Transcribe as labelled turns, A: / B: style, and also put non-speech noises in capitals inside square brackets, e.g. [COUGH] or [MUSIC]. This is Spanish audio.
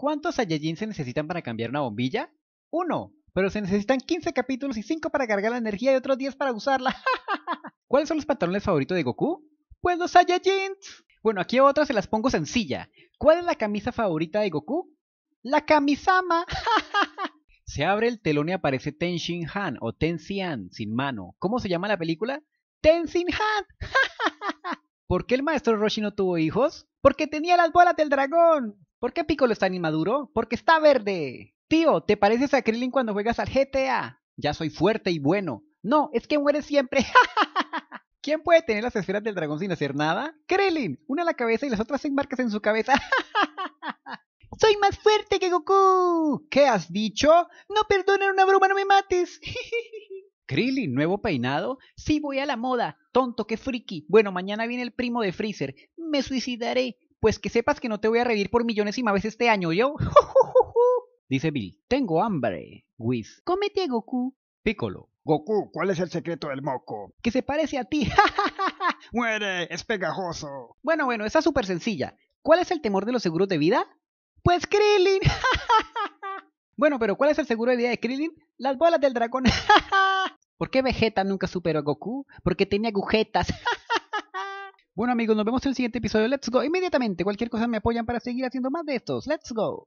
A: ¿Cuántos Saiyajin se necesitan para cambiar una bombilla? Uno. Pero se necesitan 15 capítulos y 5 para cargar la energía y otros 10 para usarla. [LAUGHS] ¿Cuáles son los pantalones favoritos de Goku? Pues los Saiyajins. Bueno, aquí otra se las pongo sencilla. ¿Cuál es la camisa favorita de Goku? La camisama. [LAUGHS] se abre el telón y aparece Ten Han o Ten sin mano. ¿Cómo se llama la película? Ten Han. [LAUGHS] ¿Por qué el maestro Roshi no tuvo hijos? Porque tenía las bolas del dragón. ¿Por qué Piccolo está inmaduro? Porque está verde. Tío, ¿te pareces a Krillin cuando juegas al GTA? Ya soy fuerte y bueno. No, es que mueres siempre. [LAUGHS] ¿Quién puede tener las esferas del dragón sin hacer nada? Krillin, una a la cabeza y las otras sin marcas en su cabeza. [LAUGHS] ¡Soy más fuerte que Goku! ¿Qué has dicho? No perdonen una broma, no me mates. [LAUGHS] Krillin, nuevo peinado. Sí, voy a la moda. Tonto, qué friki. Bueno, mañana viene el primo de Freezer. Me suicidaré. Pues que sepas que no te voy a revivir por millones y más veces este año, yo. [LAUGHS] Dice Bill, tengo hambre. Whis, cómete a Goku. Piccolo, Goku, ¿cuál es el secreto del moco? Que se parece a ti. [LAUGHS] Muere, es pegajoso. Bueno, bueno, está súper sencilla. ¿Cuál es el temor de los seguros de vida? Pues Krillin. [LAUGHS] bueno, pero ¿cuál es el seguro de vida de Krillin? Las bolas del dragón. ¿Por qué Vegeta nunca superó a Goku? Porque tenía agujetas. Bueno amigos, nos vemos en el siguiente episodio. Let's go. Inmediatamente, cualquier cosa me apoyan para seguir haciendo más de estos. Let's go.